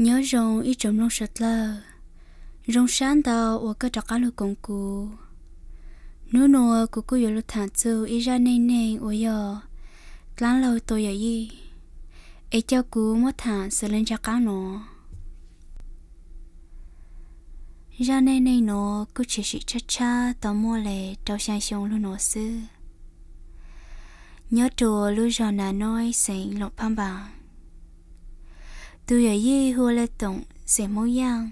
nhớ rồng ít trộm rong sạch lơ rong sáng đầu và cơ trọc cá lù công cụ nô nô của cụ yếu lù thả chú ít ra nê nê và yếu lán lâu tôi yếu y ấy cho cụ mất thả sửa lên cho cá nó ra nê nê nó cụ chỉ sĩ cha cha tao mua lệ trâu sang xuống lù nó xưa nhớ chùa lù rò nà nói sành lộn phăm bằng tôi ở dưới hồ lê tụng sẽ mô giang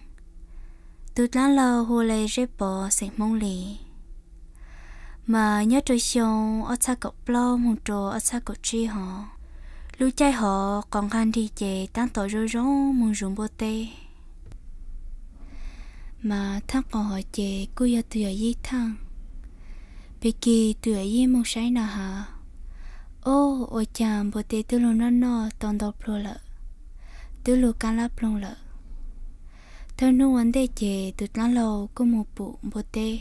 tôi lá lo hồ lê rê bò sẽ mông lì mà nhớ trôi xong ở xa cậu blo một trò ở xa cậu tri họ lưu chạy họ còn khăn thì chè tán tội rối rối mùng rụng bô tê mà thắc còn họ chè cô giờ từ ở dưới thang bị kỳ từ ở dưới mùng sáng nào hả ô ô chàm bô tê tư lô nó nó toàn đọc lô lợ tu lu can la plong lợ thơ nu vấn đề chế tu lan lò có một bộ bộ tê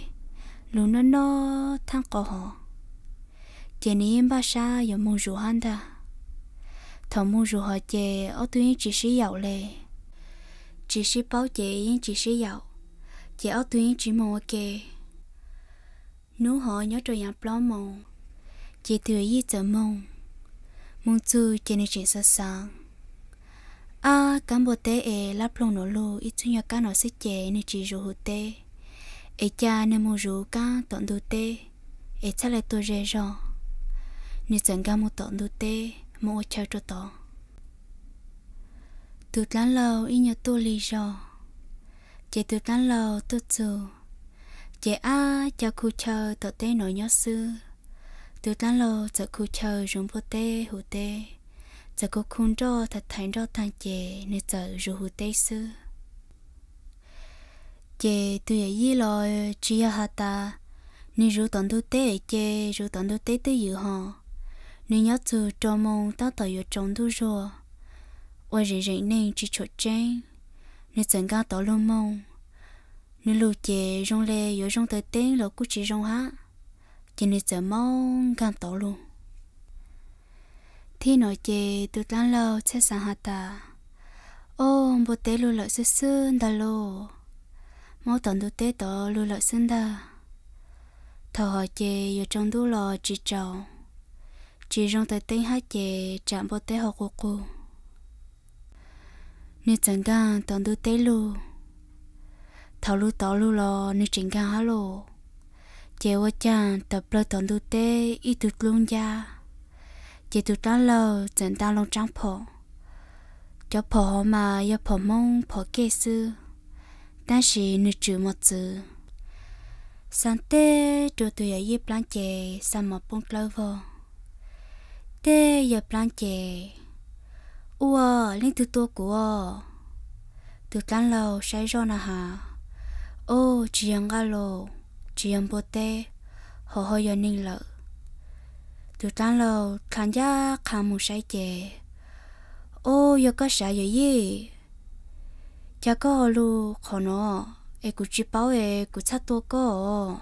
lu nó nó thang có họ chế ni em ba sa yo mong ru han ta, thọ mong ru họ chế ở tu yên chỉ sĩ giàu lệ chỉ sĩ bảo chế yên chỉ sĩ giàu chế ở tu yên chỉ mong kê nu họ nhớ cho nhà plong mong chế thừa yi giờ mong mong chu chế ni chỉ sa sang à cán bộ tế e lắp lông nổ lù ít chung nhau cá nó sẽ chè nên chỉ rủ hụt tế e cha nên mua rủ cá tận đủ tế e cha lại tôi rẻ rõ nên chẳng cá mua tận đủ tế mua chào cho tỏ tụt lán lâu ít nhau tôi lì rõ chế tụt lán lâu tôi dù chế a cho khu chờ tận tế nổi nhớ xưa tụt lán lâu tận khu chờ rung bố tế hụt tế giờ cô khôn rõ thật thành rõ thằng chè nên giờ rủ hụt tây sư chè từ ấy gì rồi chỉ hà ta nên rủ tận thu tế chè rủ tận thu tế tới dự họ nên nhớ từ cho mong tao tỏ yêu trong thu rồi ôi rỉ rỉ nên chỉ chốt trang nên chẳng ga tỏ luôn mong nên lù chè rong lê yêu rong tới tên là cũng chỉ rong há chè nên chẳng mong gan tỏ luôn thì nói chê tụt lăn lâu sẽ sáng hạt ta ô bố tế lù lợi sư sư đà lô mỗi tuần tụt tế tổ lù lợi sư đà thầu hỏi chê ở trong đu lò chỉ trầu chỉ trong tới tên hát chê chạm bố tế học của cô nữ chẳng gan tuần tụt tế lù thầu lù tổ lù lò nữ chẳng gan hát lô chê ô chàng tập lơ tuần tụt tế ít tụt luôn ra chỉ tụ trả lờ chẳng ta lòng trắng phổ cho phổ mà ya phổ mong phổ kê sư ta chỉ nữ trừ một chữ sáng tê tụ tụ ya yếp lan chè sáng mà bông lâu vô tê ya lan chè ua lên từ tua của từ tan lầu say rồi nà hà ô chị ăn gà lô chị ăn bò tê hồ hồ ya ninh lợi từ tan lâu khán giả khám một sai chè ô yêu có sai gì cha có lu khó nó e cụ chỉ bảo e cụ chắc tôi có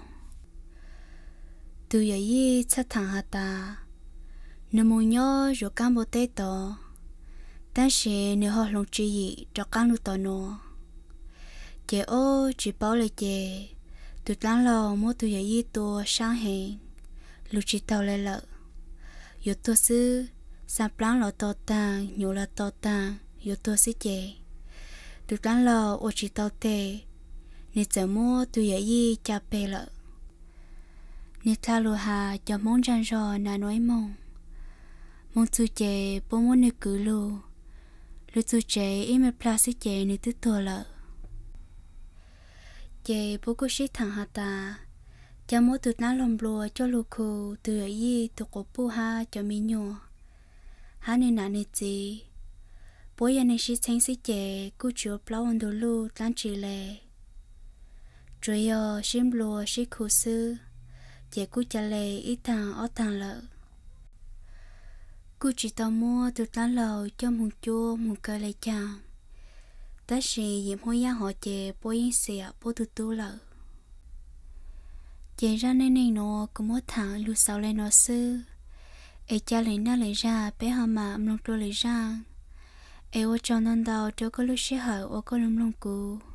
từ giờ gì chắc thằng hả ta nếu muốn nhớ rồi cán tao tế tờ 但是你好容易找干路到呢。这哦，只包了这，对咱老莫对也一多伤害，路知道来了。Tota, tota, yo to sư sa plan lo to ta nhu la to ta yo to sư chè tu plan lo o chi to te ni chở mua tu ye yi cha pe lợ ni ta lo ha cho mong jan ro na nói mong mong tu chè bo mo ni cứ lo lu tu chè im me pla sư chè ni tu to lợ chè bo ko shi thang ha ta cha mô từ ná lòng lùa cho lù khu từ ở y từ cổ bu ha cho mi nhua ha nên nà nè gì bố ya nè sĩ thanh sĩ chè cú chúa plau ăn đồ lù tan chỉ lệ rồi yo sim lùa sĩ khù sư chè cú chà lệ ít thằng ở thằng lợ cú chỉ tao mua từ tán lầu cho mùng chua mùng cơ lệ chàng ta sĩ yếm hôn ya họ chè bố yên xìa bố từ tu lợ chế ra nên này nó có một tháng lúc sau lên nó sư ấy cha lấy na lấy ra bé hà mà ông long tôi lấy ra ấy ô cho nó đào cho có lúc sẽ hở ô có lung lung cú